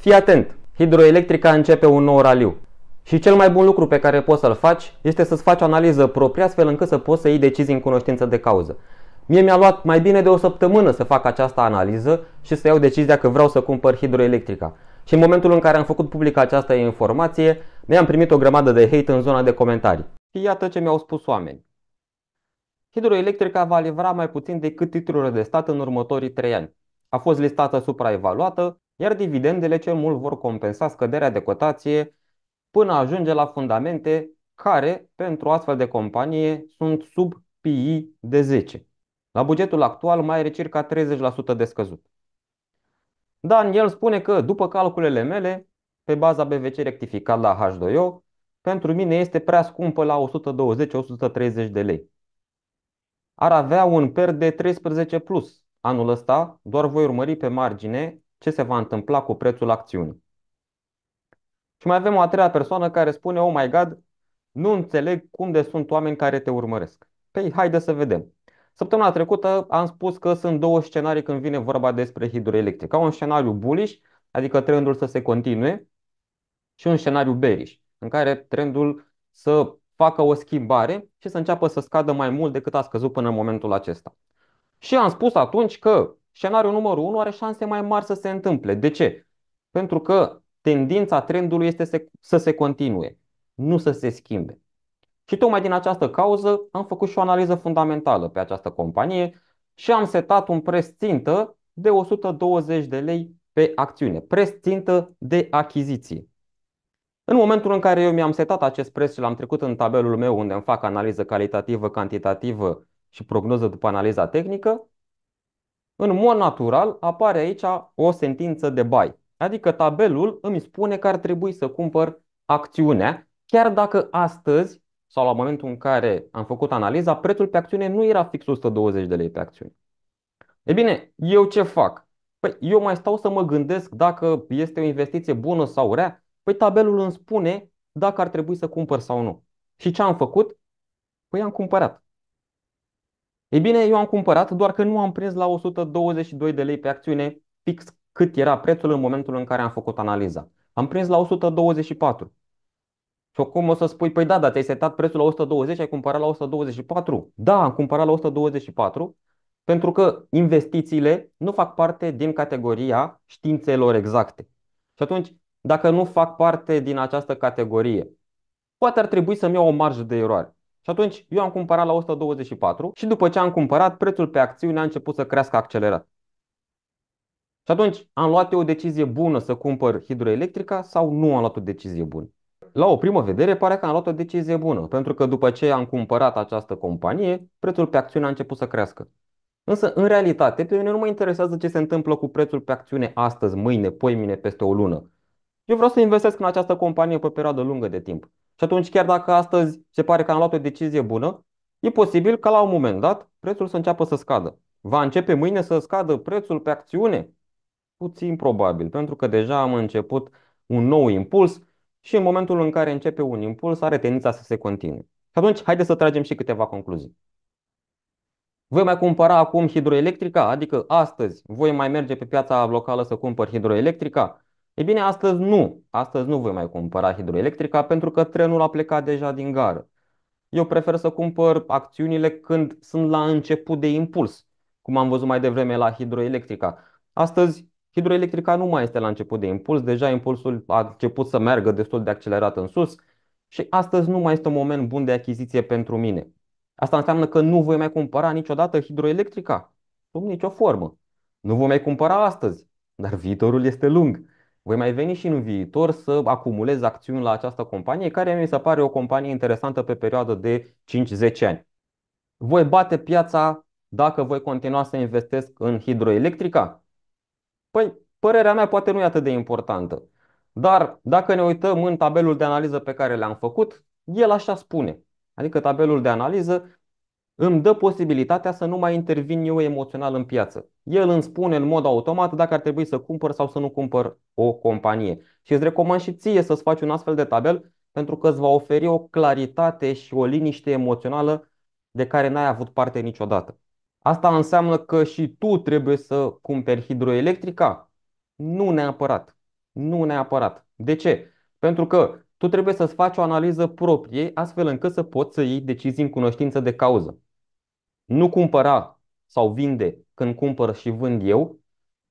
Fii atent! Hidroelectrica începe un nou raliu. Și cel mai bun lucru pe care poți să-l faci este să-ți faci o analiză proprie astfel încât să poți să iei decizii în cunoștință de cauză. Mie mi-a luat mai bine de o săptămână să fac această analiză și să iau decizia că vreau să cumpăr hidroelectrica. Și în momentul în care am făcut public această informație, mi-am primit o grămadă de hate în zona de comentarii. Și iată ce mi-au spus oameni. Hidroelectrica va livra mai puțin decât titlurile de stat în următorii 3 ani. A fost listată supraevaluată, iar dividendele cel mult vor compensa scăderea de cotație până ajunge la fundamente care, pentru astfel de companie, sunt sub PI de 10. La bugetul actual mai are circa 30% de scăzut. Daniel spune că, după calculele mele, pe baza BVC rectificat la H2O, pentru mine este prea scumpă la 120-130 de lei. Ar avea un per de 13 plus. Anul ăsta doar voi urmări pe margine ce se va întâmpla cu prețul acțiunii. Și mai avem o a treia persoană care spune, oh my god, nu înțeleg cum de sunt oameni care te urmăresc. Păi, haide să vedem. Săptămâna trecută am spus că sunt două scenarii când vine vorba despre hidroelectric. Au un scenariu bullish, adică trendul să se continue, și un scenariu bearish, în care trendul să facă o schimbare și să înceapă să scadă mai mult decât a scăzut până în momentul acesta. Și am spus atunci că scenariul numărul 1 are șanse mai mari să se întâmple. De ce? Pentru că tendința trendului este să se continue, nu să se schimbe. Și tocmai din această cauză am făcut și o analiză fundamentală pe această companie și am setat un preț țintă de 120 de lei pe acțiune, preț țintă de achiziție. În momentul în care eu mi-am setat acest preț și l-am trecut în tabelul meu unde îmi fac analiză calitativă, cantitativă și prognoză după analiza tehnică, în mod natural apare aici o sentință de buy, adică tabelul îmi spune că ar trebui să cumpăr acțiunea, chiar dacă astăzi sau la momentul în care am făcut analiza, prețul pe acțiune nu era fix 120 de lei pe acțiune. E bine, eu ce fac? Păi eu mai stau să mă gândesc dacă este o investiție bună sau rea. Păi tabelul îmi spune dacă ar trebui să cumpăr sau nu. Și ce am făcut? Păi am cumpărat. Ei bine, eu am cumpărat, doar că nu am prins la 122 de lei pe acțiune fix cât era prețul în momentul în care am făcut analiza. Am prins la 124. Și acum o să spui, păi da, dar ți-ai setat prețul la 120, ai cumpărat la 124. Da, am cumpărat la 124 pentru că investițiile nu fac parte din categoria științelor exacte. Și atunci, dacă nu fac parte din această categorie, poate ar trebui să-mi iau o marjă de eroare. Și atunci eu am cumpărat la 124 și după ce am cumpărat, prețul pe acțiune a început să crească accelerat. Și atunci am luat eu o decizie bună să cumpăr hidroelectrica sau nu am luat o decizie bună? La o primă vedere pare că am luat o decizie bună, pentru că după ce am cumpărat această companie, prețul pe acțiune a început să crească. Însă, în realitate, pe mine nu mă interesează ce se întâmplă cu prețul pe acțiune astăzi, mâine, poimine, peste o lună. Eu vreau să investesc în această companie pe o perioadă lungă de timp. Și atunci, chiar dacă astăzi se pare că am luat o decizie bună, e posibil ca la un moment dat prețul să înceapă să scadă. Va începe mâine să scadă prețul pe acțiune? Puțin probabil, pentru că deja am început un nou impuls și în momentul în care începe un impuls are tendința să se continue. Și atunci, haideți să tragem și câteva concluzii. Voi mai cumpăra acum hidroelectrica? Adică astăzi voi mai merge pe piața locală să cumpăr hidroelectrica? E bine, astăzi nu. Astăzi nu voi mai cumpăra hidroelectrica pentru că trenul a plecat deja din gară. Eu prefer să cumpăr acțiunile când sunt la început de impuls, cum am văzut mai devreme la hidroelectrica. Astăzi, hidroelectrica nu mai este la început de impuls, deja impulsul a început să meargă destul de accelerat în sus și astăzi nu mai este un moment bun de achiziție pentru mine. Asta înseamnă că nu voi mai cumpăra niciodată hidroelectrica, sub nicio formă. Nu voi mai cumpăra astăzi, dar viitorul este lung voi mai veni și în viitor să acumulez acțiuni la această companie, care mi se pare o companie interesantă pe perioadă de 5-10 ani. Voi bate piața dacă voi continua să investesc în hidroelectrica? Păi, părerea mea poate nu e atât de importantă. Dar dacă ne uităm în tabelul de analiză pe care l-am făcut, el așa spune. Adică tabelul de analiză îmi dă posibilitatea să nu mai intervin eu emoțional în piață. El îmi spune în mod automat dacă ar trebui să cumpăr sau să nu cumpăr o companie. Și îți recomand și ție să-ți faci un astfel de tabel pentru că îți va oferi o claritate și o liniște emoțională de care n-ai avut parte niciodată. Asta înseamnă că și tu trebuie să cumperi hidroelectrica? Nu neapărat. Nu neapărat. De ce? Pentru că tu trebuie să-ți faci o analiză proprie astfel încât să poți să iei decizii în cunoștință de cauză nu cumpăra sau vinde când cumpăr și vând eu,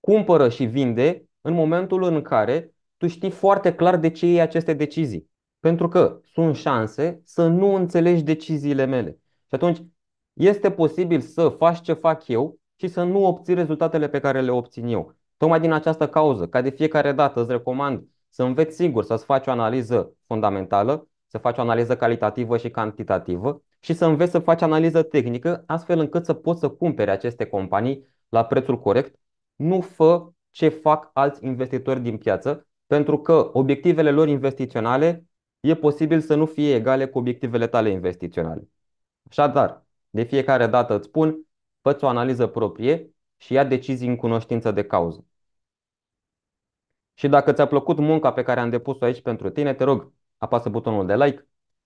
cumpără și vinde în momentul în care tu știi foarte clar de ce iei aceste decizii. Pentru că sunt șanse să nu înțelegi deciziile mele. Și atunci este posibil să faci ce fac eu și să nu obții rezultatele pe care le obțin eu. Tocmai din această cauză, ca de fiecare dată îți recomand să înveți singur să-ți faci o analiză fundamentală, să faci o analiză calitativă și cantitativă și să înveți să faci analiză tehnică, astfel încât să poți să cumpere aceste companii la prețul corect. Nu fă ce fac alți investitori din piață, pentru că obiectivele lor investiționale e posibil să nu fie egale cu obiectivele tale investiționale. Așadar, de fiecare dată îți spun, fă o analiză proprie și ia decizii în cunoștință de cauză. Și dacă ți-a plăcut munca pe care am depus-o aici pentru tine, te rog, apasă butonul de like,